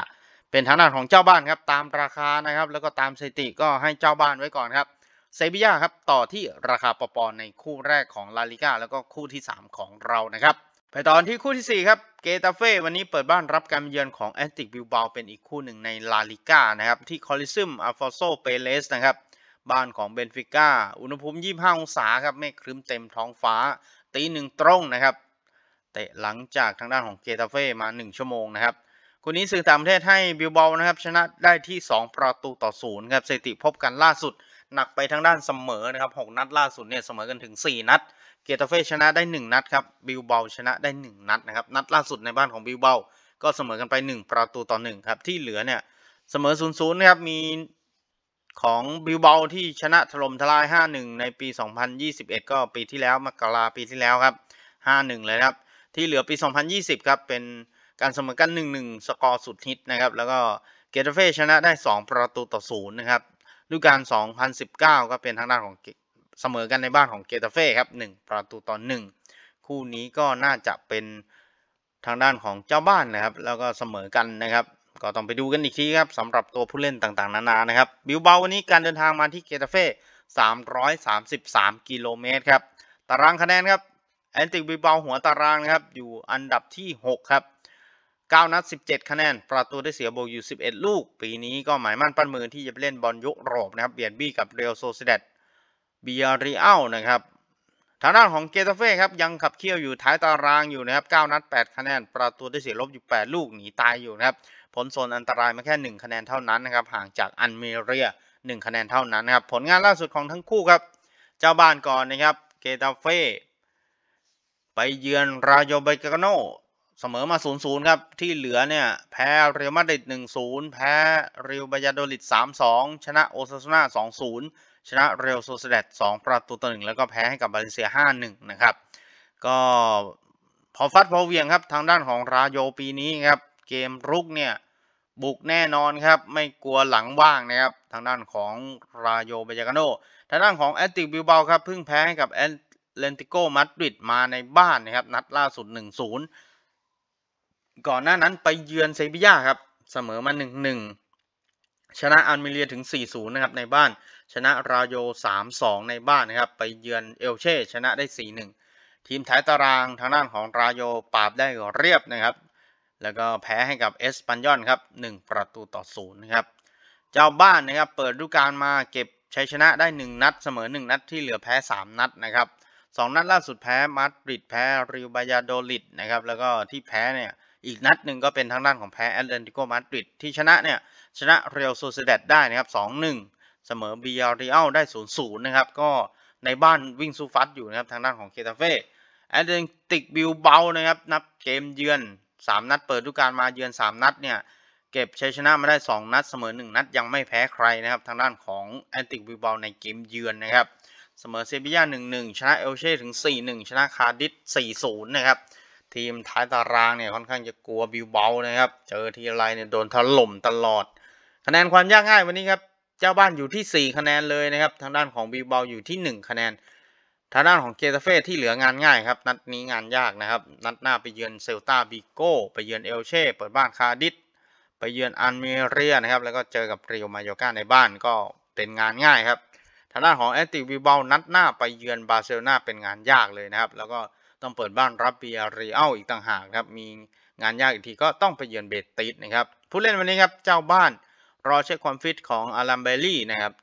เป็นทางด้านของเจ้าบ้านครับตามราคานะครับแล้วก็ตามสถิติก็ให้เจ้าบ้านไว้ก่อนครับเซบียาครับต่อที่ราคาปปอนในคู่แรกของลาลิก้าแล้วก็คู่ที่ 3 ของเรานะครับไปตอนที่คู่ที่ 4ครับเกตาเฟ่วันนี้เปิดบ้านรับการเยือนของแอตติกบิลบาเป็นอีกคู่หนึ่งในลาลิก้านะครับที่คอลิซึมอัลฟอโซเปเลสนะครับบ้านของเบนฟิก้าอุณหภูมิ 25 องศาครับเมฆครึ้มเต็มท้องฟ้าตีหนึ่งตรงนะครับเตะหลังจากทางด้านของเกตาเฟ่มา 1 ชั่วโมงนะครับคนนี้สื่อต่างประเทศให้บิลบอลนะครับชนะได้ที่ 2 ประตูต่อศูนย์ครับสถิติพบกันล่าสุดหนักไปทางด้านเสมอนะครับ6นัดล่าสุดเนี่ยเสมอกันถึง 4 นัด เกตาเฟชนะได้ 1 นัดครับบิลบอลชนะได้ 1 นัดนะครับนัดล่าสุดในบ้านของบิลบอลก็เสมอกันไป 1 ประตูต่อ 1 ครับ ที่เหลือเนี่ยเสมอ0ูนย์นะครับมีของบิลบอลที่ชนะถล่มทลาย 5-1 ในปี 2021 ก็ปีที่แล้วมกราปีที่แล้วครับ 5-1 เลยครับที่เหลือปี 2020ครับเป็นการเสมอกัน 1-1สกอร์สุดฮิตนะครับ แล้วก็เกตาเฟ่ชนะได้ 2 ประตูต่อศูนย์นะครับฤดูกาล2019 ก็เป็นทางด้านของเสมอกันในบ้านของเกตาเฟ่ครับ1ประตูต่อ1คู่นี้ก็น่าจะเป็นทางด้านของเจ้าบ้านนะครับ แล้วก็เสมอกันนะครับก็ต้องไปดูกันอีกทีครับสำหรับตัวผู้เล่นต่างๆนานานะครับบิวเบาวันนี้การเดินทางมาที่เกตาเฟ่333กิโลเมตรครับตารางคะแนนครับแอนติกบิวเบาหัวตารางนะครับอยู่อันดับที่ 6 ครับ9นัด 17 คะแนน ประตูได้เสียโบวอยู่ 11 ลูก ปีนี้ก็หมายมั่นปั้นมือ ที่จะไปเล่นบอลยุโรปนะครับเบียนบี้กับเรอยลโซเซเดตเบียรีเอานะครับ ทางด้านของเกตาเฟ่ครับยังขับเคี่ยวอยู่ท้ายตารางอยู่นะครับ9นัด 8 คะแนน ประตูได้เสียลบอยู่ 8 ลูก หนีตายอยู่นะครับผลโซนอันตรายมาแค่ 1คะแนนเท่านั้นนะครับห่างจากอันเมเรีย 1 คะแนนเท่านั้นนะครับผลงานล่าสุดของทั้งคู่ครับ เจ้าบ้านก่อนนะครับเกตาเฟ่ไปเยือนราโยเบกาโนเสมอมา 0-0 ครับ ที่เหลือเนี่ย แพ้เรียวมาดริด 1-0 แพ้เรียวบายาโดลิด 3-2 ชนะโอซาสูน่า2-0 ชนะเรียวโซเซเดต2ประตูต่อ1แล้วก็แพ้ให้กับบาเลเซีย 5-1 นะครับ ก็พอฟัดพอเวียงครับ ทางด้านของราโยปีนี้ครับ เกมรุกเนี่ย บุกแน่นอนครับ ไม่กลัวหลังว่างนะครับ ทางด้านของราโยบายากาโนทางด้านของแอตติกบิลเบาครับเพิ่งแพ้ให้กับแอตเลนติโกมาดริดมาในบ้านนะครับนัดล่าสุด 1-0ก่อนหน้านั้นไปเยือนเซบีย่าครับเสมอมา 1-1 ชนะอัลเมเรียถึง 4-0 นะครับในบ้านชนะราโย 3-2 ในบ้านนะครับไปเยือนเอลเช่ ชนะได้ 4-1 ทีมท้ายตารางทางด้านของราโยปราบได้เรียบนะครับ แล้วก็แพ้ให้กับเอสปันยอนครับ1ประตูต่อ0 นะครับเจ้าบ้านนะครับเปิดฤดูกาลมาเก็บชัยชนะได้ 1 นัด เสมอ 1 นัดที่เหลือแพ้ 3 นัดนะครับ 2 นัดล่าสุดแพ้มาดริดแพ้ริวบายาโดลิดนะครับแล้วก็ที่แพ้เนี่ยอีกนัดหนึ่งก็เป็นทางด้านของแพ้แอตเลติโกมาดริดที่ชนะเนี่ยชนะเรอัลโซเซเดตได้นะครับสองหนึ่งเสมอบียาริอลได้ศูนย์ศูนย์นะครับ ก็ในบ้านวิ่งซูฟัตอยู่นะครับทางด้านของเคตาเฟ่แอตเลติกบิลเบานะครับ นับเกมเยือน 3 นัดเปิดฤดูกาลมาเยือน 3 นัดเนี่ยเก็บชัยชนะมาได้ 2 นัด เสมอ 1 นัดยังไม่แพ้ใครนะครับ ทางด้านของแอตเลติกบิลเบาในเกมเยือนนะครับเสมอเซบีย่า1-1ชนะเอลเช่ถึง 4-1 ชนะคาร์ดิส4-0นะครับทีมท้ายตารางเนี่ยค่อนข้างจะกลัวบิวเบลนะครับ เจอ ทีไรเนี่ยโดนถล่มตลอด คะแนนความยากง่ายวันนี้ครับ เจ้าบ้านอยู่ที่ 4 คะแนนเลยนะครับ ทางด้านของบิวเบลอยู่ที่ 1 คะแนน ทางด้านของเกตาเฟ่ที่เหลืองานง่ายครับ นัดนี้งานยากนะครับ นัดหน้าไปเยือนเซลตาบิโก้ ไปเยือน เอลเช่เปิดบ้านคาดิสไปเยือนอันเมเรียนะครับ แล้วก็เจอกับเรียวมาโยกาในบ้านก็เป็นงานง่ายครับ ทางด้านของแอตติวิเบลนัดหน้าไปเยือนบาร์เซโลนาเป็นงานยากเลยนะครับ แล้วก็ต้องเปิดบ้านรับเบียรีอัลอีกต่างหากครับ มีงานยากอีกทีก็ต้องไปเยือนเบตติสนะครับ ผู้เล่นวันนี้ครับเจ้าบ้านรอเช็คความฟิตของอารัมเบลลี่นะครับ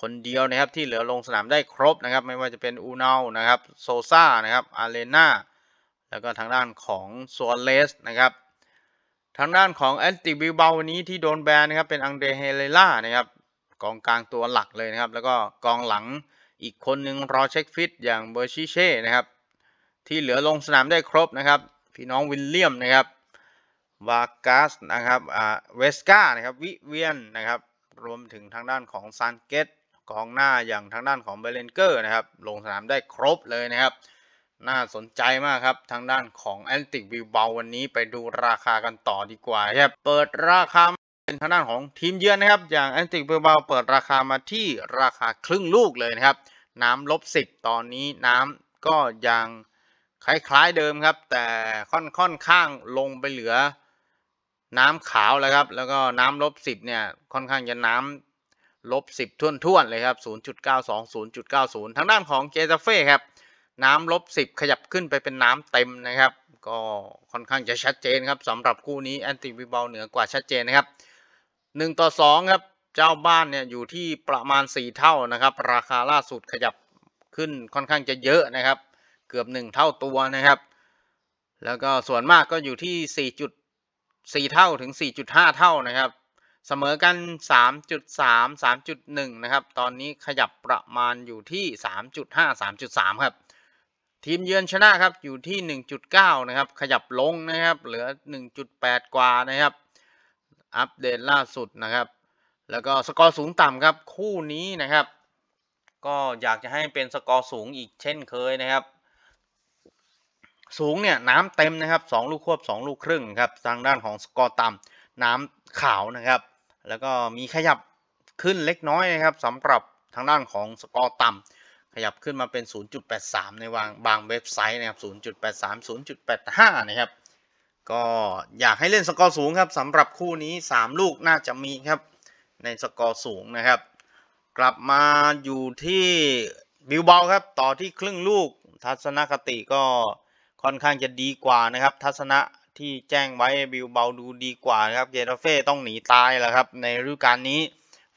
คนเดียวนะครับที่เหลือลงสนามได้ครบนะครับไม่ว่าจะเป็นอูนานะครับโซซ่านะครับอาเลนาแล้วก็ทางด้านของซัวเลสนะครับทางด้านของแอนติบิลเบลวันนี้ที่โดนแบนนะครับเป็นอังเดรเฮเลล่านะครับกองกลางตัวหลักเลยนะครับ แล้วก็กองหลังอีกคนหนึ่งรอเช็คฟิตอย่างเบอร์ชิเช่นะครับที่เหลือลงสนามได้ครบนะครับพี่น้องวินเลียมนะครับวากัสนะครับอ่าเวสกานะครับวิเวียนนะครับ รวมถึงทางด้านของซานเกตกองหน้าอย่างทางด้านของเบเลนเกอร์นะครับลงสนามได้ครบเลยนะครับ น่าสนใจมากครับทางด้านของแอนติกวิวเบลวันนี้ไปดูราคากันต่อดีกว่าครับเปิดราคาเป็นทางด้านของทีมเยือนนะครับ อย่างแอนติกวิวเบลเปิดราคามาที่ราคาครึ่งลูกเลยนะครับ น้ำลบสิบตอนนี้น้ำก็ยังคล้ายๆเดิมครับ แต่ค่อนค่อนข้างลงไปเหลือ น้ำขาวแล้วครับ แล้วก็น้ำลบสิบเนี่ยค่อนข้างจะน้ำลบสิบท่วนๆเลย ครับ 0.92 0.90 ทางด้านของเจสเฟ่ครับน้ำลบสิบขยับขึ้นไปเป็นน้ำเต็มนะครับ ก็ค่อนข้างจะชัดเจนครับสำหรับคู่นี้แอนติวิบอลเหนือกว่าชัดเจนนะครับ 1 ต่อ2 ครับเจ้าบ้านเนี่ยอยู่ที่ประมาณ 4 เท่านะครับ ราคาล่าสุดขยับขึ้นค่อนข้างจะเยอะนะครับเกือบ1เท่าตัวนะครับ แล้วก็ส่วนมากก็อยู่ที่ 4.4เท่าถึง 4.5 เท่านะครับ เสมอกัน 3.3 3.1 นะครับ ตอนนี้ขยับประมาณอยู่ที่ 3.5 3.3 ครับ ทีมเยือนชนะครับอยู่ที่ 1.9 นะครับ ขยับลงนะครับเหลือ 1.8 กว่านะครับ อัปเดตล่าสุดนะครับ แล้วก็สกอร์สูงต่ำครับคู่นี้นะครับ ก็อยากจะให้เป็นสกอร์สูงอีกเช่นเคยนะครับสูงเนี่ยน้ำเต็มนะครับ 2 ลูกควบ 2 ลูกครึ่งครับทางด้านของสกอร์ต่ำน้ำขาวนะครับ แล้วก็มีขยับขึ้นเล็กน้อยนะครับสำหรับทางด้านของสกอร์ต่ำขยับขึ้นมาเป็น 0.83 ในวางบางเว็บไซต์นะครับ0.83 0.85 นะครับ ก็อยากให้เล่นสกอร์สูงครับสำหรับคู่นี้ 3 ลูกน่าจะมีครับในสกอร์สูงนะครับ กลับมาอยู่ที่บิวบอลครับต่อที่ครึ่งลูกทัศนคติก็ค่อนข้างจะดีกว่านะครับทัศนะที่แจ้งไว้บิลเบาดูดีกว่านะครับเจตาเฟ่ต้องหนีตายแล้วครับในฤดูกาลนี้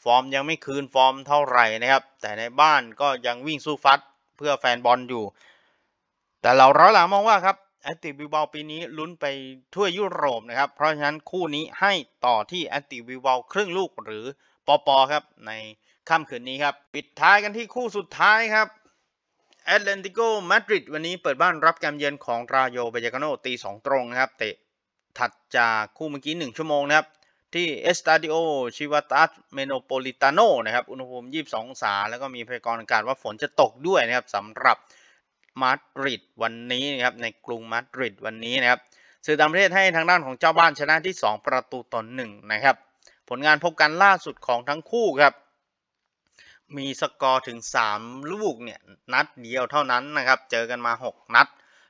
ฟอร์มยังไม่คืนฟอร์มเท่าไหร่นะครับแต่ในบ้านก็ยังวิ่งสู้ฟัดเพื่อแฟนบอลอยู่ แต่เราร้อยหลังมองว่าครับแอตติบิวเบาปีนี้ลุ้นไปทั่วยุโรปนะครับเพราะฉะนั้นคู่นี้ให้ต่อที่แอตติบิวเบาครึ่งลูกหรือปอปอครับในค่ำคืนนี้ครับปิดท้ายกันที่คู่สุดท้ายครับแอตเลติโกมาดริดวันนี้เปิดบ้านรับการเยือนของ ราโยเบยกาโนตีสองตรงนะครับเตะถัดจากคู่เมื่อกี้หนึ่งชั่วโมงนะครับ ที่เอสตาดิโอ ชิวาตัส เมโนโปลิตาโนนะครับอุณหภูมิ22องศาแล้วก็มีพยากรณ์อากาศว่าฝนจะตกด้วยนะครับสำหรับมาดริดวันนี้นะครับ ในกรุงมาดริดวันนี้นะครับ สื่อต่างประเทศให้ทางด้านของเจ้าบ้านชนะที่ 2 ประตูต่อหนึ่งนะครับผลงานพบกันล่าสุดของทั้งคู่ครับมีสกอร์ถึง 3 ลูกเนี่ยนัดเดียวเท่านั้นนะครับ เจอกันมา 6 นัด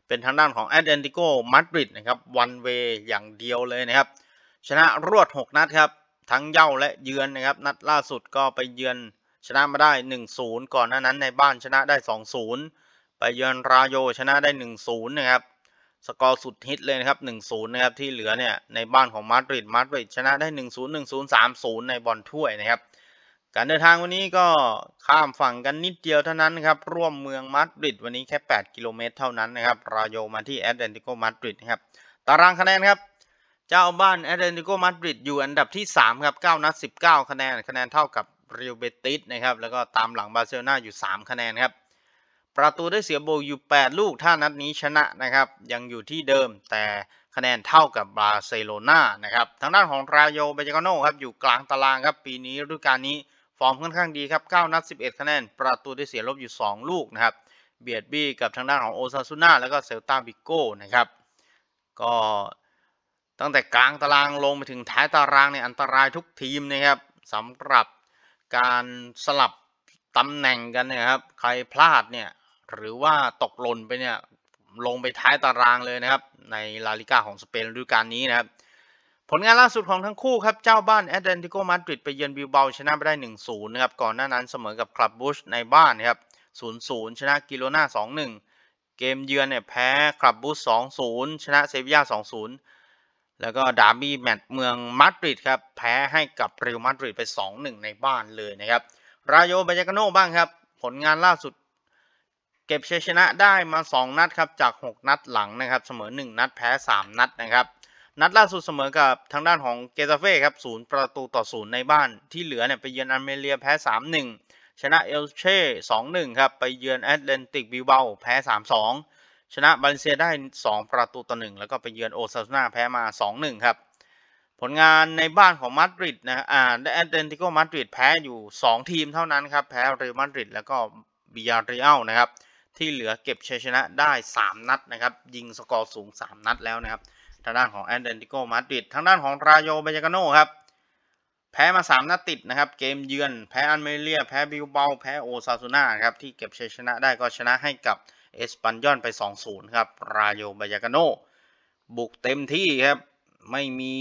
เป็นทางด้านของแอตเลติโกมาดริดนะครับวันเวอย่างเดียวเลยนะครับชนะรวด 6 นัดครับ ทั้งเย่าและเยือนนะครับนัดล่าสุดก็ไปเยือนชนะมาได้ 1-0 ก่อนหน้านั้นในบ้านชนะได้2-0ไปเยือนราโยชนะได้ 1-0นะครับสกอร์สุดฮิตเลยนะครับ1-0นะครับที่เหลือเนี่ยในบ้านของมาดริดมาดริดชนะได้ 1-0 1-0 3-0ในบอลถ้วยนะครับการเดินทางวันนี้ก็ข้ามฝั่งกันนิดเดียวเท่านั้นครับร่วมเมืองมาดริด วันนี้แค่ 8 กิโลเมตร เท่านั้นนะครับราโยมาที่แอตเลติโกมาดริดครับตารางคะแนนครับเจ้าบ้านแอตเลติโกมาดริด อยู่อันดับที่3ครับ9นัด 19 คะแนนคะแนนเท่ากับเรียวเบติสนะครับแล้วก็ตามหลังบาร์เซโลนาอยู่ 3 คะแนนครับประตูได้เสียโบอยู่ 8 ลูกถ้านัดนี้ชนะนะครับยังอยู่ที่เดิมแต่คะแนนเท่ากับบาร์เซโลนานะครับทางด้านของราโยเบจกาโนครับอยู่กลางตารางครับปีนี้ฤดูกาลนี้ฟอร์มค่อนข้างดีครับ 9 นัด 11 คะแนน ประตูได้เสียลบอยู่ 2 ลูกนะครับ เบียดบี้กับทางด้านของโอซาซูน่าแล้วก็เซลตาบิโก้นะครับ ก็ตั้งแต่กลางตารางลงไปถึงท้ายตารางเนี่ยอันตรายทุกทีมนะครับ สำหรับการสลับตำแหน่งกันนะครับ ใครพลาดเนี่ย หรือว่าตกหล่นไปเนี่ย ลงไปท้ายตารางเลยนะครับในลาลิก้าของสเปนฤดูกาลนี้นะครับผลงานล่าสุดของทั้งคู่ครับ เจ้าบ้านแอตเลติโกมาดริดไปเยือนบิวเบาชนะไปได้ 1-0 นะครับ ก่อนหน้านั้นเสมอกับคลับบุชในบ้านครับ 0-0 ชนะกิโลนา2-1 เกมเยือนเนี่ยแพ้คลับบุช2-0 ชนะเซบียา2-0 แล้วก็ดาร์บี้แมตช์เมืองมาดริดครับ แพ้ให้กับเรอัลมาดริดไป 2-1 ในบ้านเลยนะครับรายโยบายากาโนบ้างครับ ผลงานล่าสุด เก็บชัยชนะได้มา 2 นัดครับ จาก 6 นัดหลังนะครับเสมอ 1 นัดแพ้ 3 นัดนะครับนัดล่าสุดเสมอกับทางด้านของเกตาเฟ่ครับศูนย์ประตูต่อศูนย์ในบ้าน ที่เหลือเนี่ยไปเยือนอาร์เมเนียแพ้ 3-1 ชนะเอลเช่2-1ครับไปเยือนแอตเลนติกบิเบลแพ้ 3-2 ชนะบาเลเซียได้ 2 ประตูต่อ 1 แล้วก็ไปเยือนโอซาสนาแพ้มา 2-1ครับผลงานในบ้านของมาดริดนะอ่าแอตเลนติโกมาดริดแพ้อยู่ 2 ทีมเท่านั้นครับแพ้เรอัลมาดริดแล้วก็บิยาเรียลนะครับ ที่เหลือเก็บชัยชนะได้ 3 นัดนะครับยิงสกอร์สูง 3 นัดแล้วนะครับทางด้านของแอนเดนติโกมาดริดทางด้านของราโยเบยกาโนครับ แพ้มา3นัดติดนะครับ เกมเยือนแพ้อันเมเรียแพ้บิวเบาแพ้โอซาซูน่าครับ ที่เก็บชัยชนะได้ก็ชนะให้กับเอสปันยอนไป2-0ครับ ราโยเบยกาโนบุกเต็มที่ครับ ไม่มี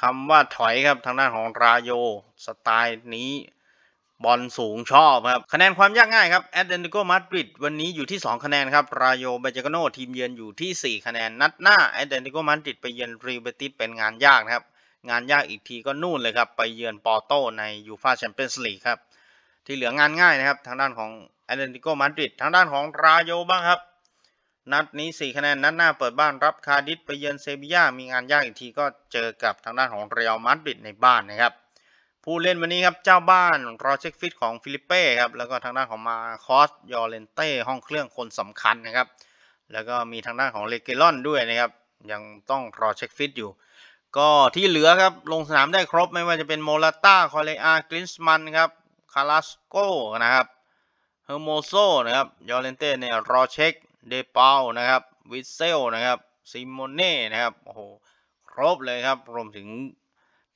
คำว่าถอยครับ ทางด้านของราโยสไตล์นี้บอลสูงชอบครับ คะแนนความยากง่ายครับแอตเลติโกมาดริดวันนี้อยู่ที่2คะแนนครับราโยเบเจกโนทีมเยือนอยู่ที่4 คะแนน นัดหน้าแอตเลติโกมาดริดไปเยือนรีเบติสเป็นงานยากนะครับงานยากอีกทีก็นู่นเลยครับ ไปเยือนปอร์โตในยูฟาแชมเปี้ยนส์ลีกครับที่เหลืองานง่ายนะครับ ทางด้านของแอตเลติโกมาดริดทางด้านของราโยบ้างครับ นัดนี้ 4 คะแนนนัดหน้าเปิดบ้านรับคาดิสไปเยือนเซบียามีงานยากอีกทีก็เจอกับทางด้านของเรอัลมาดริดในบ้านนะครับผู้เล่นวันนี้ครับ เจ้าบ้านรอเช็คฟิตของฟิลิเป้ครับ แล้วก็ทางด้านของมาคอสยอเลนเต้ห้องเครื่องคนสำคัญนะครับ แล้วก็มีทางด้านของเลเกลอนด้วยนะครับ ยังต้อง รอเช็คฟิตอยู่ ก็ที่เหลือครับ ลงสนามได้ครบไม่ว่าจะเป็นโมลาต้าคอเลอากรินส์มันครับคาราสโกนะครับเฮอร์โมโซนะครับยอเลนเต้เนี่ยรอเช็คเดปาวนะครับวิเซลนะครับซิโมเน่นะครับโอ้โหครบเลยครับรวมถึง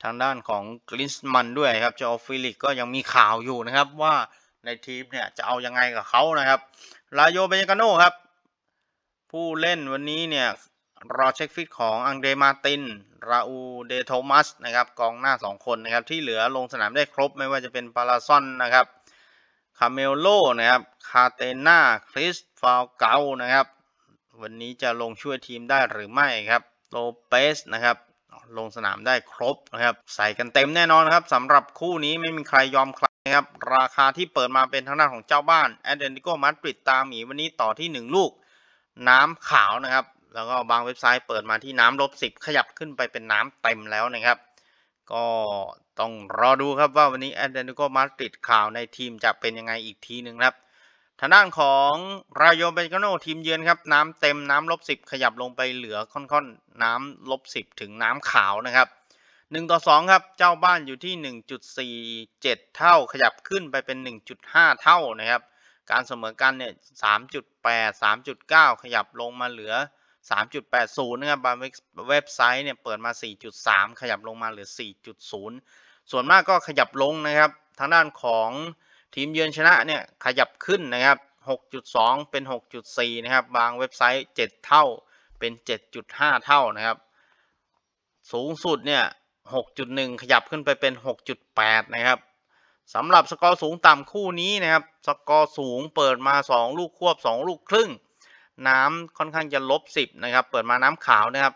ทางด้านของกลิสมันด้วยครับ จอฟิลิกก็ยังมีข่าวอยู่นะครับว่าในทีมเนี่ยจะเอายังไงกับเขานะครับลาโยเบยกาโนครับ ผู้เล่นวันนี้เนี่ยรอเช็คฟิตของอังเดรมาตินราอูเดโทมัสนะครับ กองหน้า2คนนะครับ ที่เหลือลงสนามได้ครบไม่ว่าจะเป็นปาราซอนนะครับคาเมลโลนะครับ คาเตน่าคริสฟาวเกานะครับ วันนี้จะลงช่วยทีมได้หรือไม่ครับโลเปสนะครับลงสนามได้ครบนะครับ ใส่กันเต็มแน่นอนครับสำหรับคู่นี้ไม่มีใครยอมใครนะครับ ราคาที่เปิดมาเป็นทางด้านของเจ้าบ้านแอตเลติโกมาดริดตามหมีวันนี้ต่อที่1ลูก น้ำขาวนะครับ แล้วก็บางเว็บไซต์เปิดมาที่น้ำลบสิบขยับขึ้นไปเป็นน้ำเต็มแล้วนะครับก็ต้องรอดูครับว่าวันนี้แอตเลติโกมาดริดข่าวในทีมจะเป็นยังไงอีกทีหนึ่งครับทางด้านของรายโยเบกาโนทีมเยือนครับ น้ำเต็มน้ำลบสิบขยับลงไปเหลือค่อนๆน้ำลบสิบถึงน้ำขาวนะครับหนึ่งต่อสองครับ เจ้าบ้านอยู่ที่หนึ่งจุดสี่เจ็ดเท่าขยับขึ้นไปเป็นหนึ่งจุดห้าเท่านะครับ การเสมอกันเนี่ยสามจุดแปดสามจุดเก้าขยับลงมาเหลือสามจุดแปดศูนย์นะครับ บางเว็บไซต์เนี่ยเปิดมาสี่จุดสามขยับลงมาเหลือสี่จุดศูนย์ส่วนมากก็ขยับลงนะครับ ทางด้านของทีมเยือนชนะเนี่ยขยับขึ้นนะครับ6.2 เป็น 6.4นะครับบางเว็บไซต์ 7 เท่าเป็น 7.5 เท่านะครับสูงสุดเนี่ย6.1 ขยับขึ้นไปเป็น 6.8นะครับสำหรับสกอร์สูงต่ำคู่นี้นะครับสกอร์สูงเปิดมา 2 ลูกควบ 2 ลูกครึ่ง น้ำค่อนข้างจะลบ10นะครับเปิดมาน้ำขาวนะครับ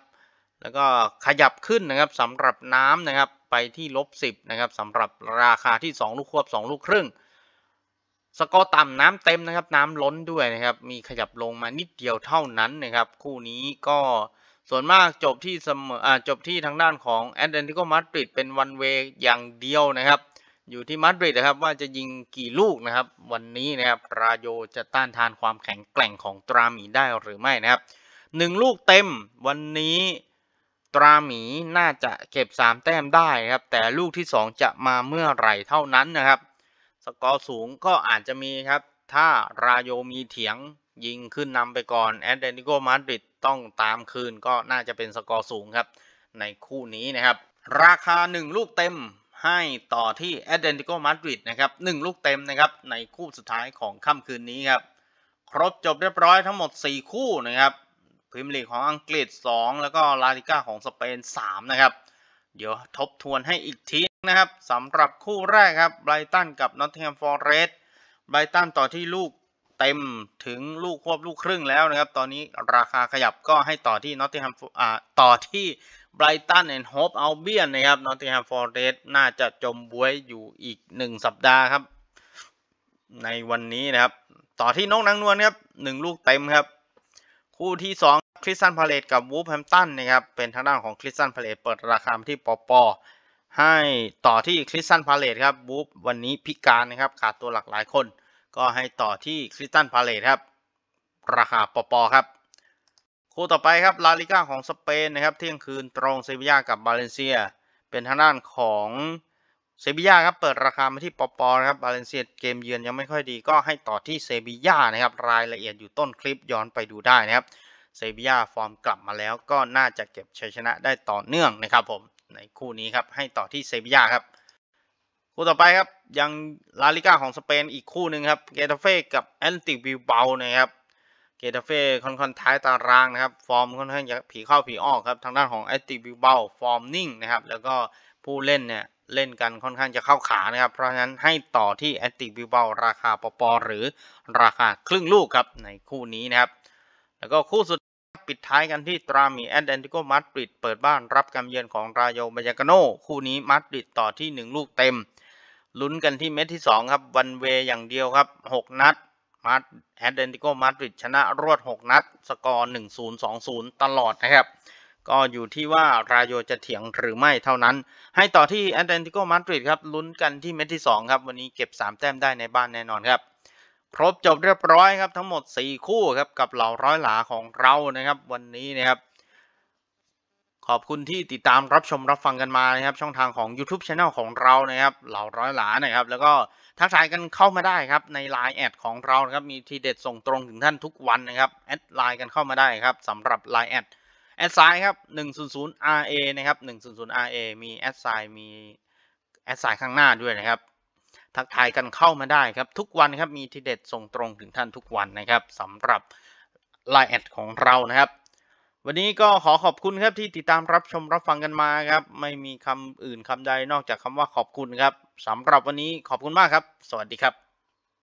แล้วก็ขยับขึ้นนะครับสำหรับน้ำนะครับไปที่ลบ10นะครับสำหรับราคาที่ 2 ลูกควบ2 ลูกครึ่งสกอร์ต่ำ น้ำเต็มนะครับ น้ำล้นด้วยนะครับ มีขยับลงมานิดเดียวเท่านั้นนะครับคู่นี้ก็ส่วนมากจบที่เสมออ่าจบที่ทางด้านของแอตเลติโกมาดริดเป็นวันเวย์อย่างเดียวนะครับ อยู่ที่มาดริดนะครับว่าจะยิงกี่ลูกนะครับ วันนี้นะครับราโยจะต้านทานความแข็งแกร่งของตราหมีได้หรือไม่นะครับหนึ่งลูกเต็มวันนี้ตราหมีน่าจะเก็บ3แต้มได้ครับแต่ลูกที่2จะมาเมื่อไหร่เท่านั้นนะครับกอร์สูงก็อาจจะมีครับ ถ้าราโยมีเถียงยิงขึ้นนำไปก่อนแอตเลติโกมาดริดต้องตามคืนก็น่าจะเป็นสกอร์สูงครับ ในคู่นี้นะครับ ราคา 1 ลูกเต็มให้ต่อที่แอตเลติโกมาดริดนะครับ1ลูกเต็มนะครับ ในคู่สุดท้ายของค่ำคืนนี้ครับ ครบจบเรียบร้อยทั้งหมด 4 คู่นะครับพรีเมียร์ลีกของอังกฤษ 2 แล้วก็ลาลิก้าของสเปน3นะครับเดี๋ยวทบทวนให้อีกทีนะครับสำหรับคู่แรกครับไบรตันกับนอตเทียมฟอร์เรสต์ไบรตันต่อที่ลูกเต็มถึงลูกควบลูกครึ่งแล้วนะครับ ตอนนี้ราคาขยับก็ให้ต่อที่นอตเทียมอ่าต่อที่ไบรตันแอนด์โฮปเอาเบียนนะครับนอตติงแฮมฟอร์เรสต์น่าจะจมบวยอยู่อีก 1 สัปดาห์ครับ ในวันนี้นะครับ ต่อที่นกนางนวลครับหนึ่งลูกเต็มครับ คู่ที่2คริสตันพาเลตกับวูฟแฮมตันนะครับ เป็นทางด้านของคริสตันพาเลตเปิดราคาที่ปอปอให้ต่อที่คริสตันพาเลตครับบูฟวันนี้พิการนะครับ ขาดตัวหลักหลายคน ก็ให้ต่อที่คริสตันพาเลตครับราคาปปครับ คู่ต่อไปครับลาลิก้าของสเปนนะครับ เที่ยงคืนตรงเซบียากับบาเลนเซียเป็นทางด้านของเซบียาครับเปิดราคามาที่ปปอครับบาเลนเซียเกมเยือนยังไม่ค่อยดีก็ให้ต่อที่เซบียานะครับรายละเอียดอยู่ต้นคลิปย้อนไปดูได้นะครับเซบียาฟอร์มกลับมาแล้วก็น่าจะเก็บชัยชนะได้ต่อเนื่องนะครับผมในคู่นี้ครับให้ต่อที่เซบียาครับคู่ต่อไปครับ ยังลาลิก้าของสเปนอีกคู่หนึ่งครับเกตาเฟ่กับแอนติวิวเบลนะครับเกตาเฟ่ค่อนข้างท้ายตารางนะครับฟอร์มค่อนข้างจะผีเข้าผีออกครับทางด้าน ของแอนติวิวเบลฟอร์มนิ่งนะครับแล้วก็ผู้เล่นเนี่ย เล่นกันค่อนข้างจะเข้าขานะครับ เพราะฉะนั้นให้ต่อที่แอนติวิวเบลราคาปปหรือราคา ครึ่งลูกครับในคู่นี้นะครับแล้วก็คู่สุดปิดท้ายกันที่ตรามีแอตเลนติโกมาดริดเปิดบ้านรับการเยือนของราโยบายากาโนคู่นี้มาดริดต่อที่ 1 ลูกเต็ม ลุ้นกันที่เม็ดที่ 2 ครับวันเวอย่างเดียวครับ 6 นัดมาดแอตเลนติโกมาดริดชนะรวด 6 นัดสกอร์1 0 2 0 ตลอดนะครับ ก็อยู่ที่ว่าราโยจะเถียงหรือไม่เท่านั้น ให้ต่อที่แอตเลนติโกมาดริดครับ ลุ้นกันที่เม็ดที่ 2 ครับ วันนี้เก็บ 3แต้มได้ในบ้านแน่นอนครับครบจบเรียบร้อยครับทั้งหมด 4 คู่ครับกับเหล่าร้อยหลาของเรานะครับ วันนี้นะครับ ขอบคุณที่ติดตามรับชมรับฟังกันมานะครับ ช่องทางของ YouTube Channel ของเรานะครับเหล่าร้อยหลานะครับ แล้วก็ทักทายกันเข้ามาได้ครับใน Line แอดของเรานะครับมีทีเด็ดส่งตรงถึงท่านทุกวันนะครับแอดไลน์กันเข้ามาได้ครับสำหรับ Line แอดแอดไซด์ครับ 100RA นะครับ 100RA มีแอดไซด์มีแอดไซด์ข้างหน้าด้วยนะครับทักทายกันเข้ามาได้ครับ ทุกวันครับมีทีเด็ดส่งตรงถึงท่านทุกวันนะครับสำหรับ l ลน์แอดของเรานะครับ วันนี้ก็ขอขอบคุณครับที่ติดตามรับชมรับฟังกันมาครับไม่มีคำอื่นคำใด นอกจากคำว่าขอบคุณครับสำหรับวันนี้ขอบคุณมากครับ สวัสดีครับ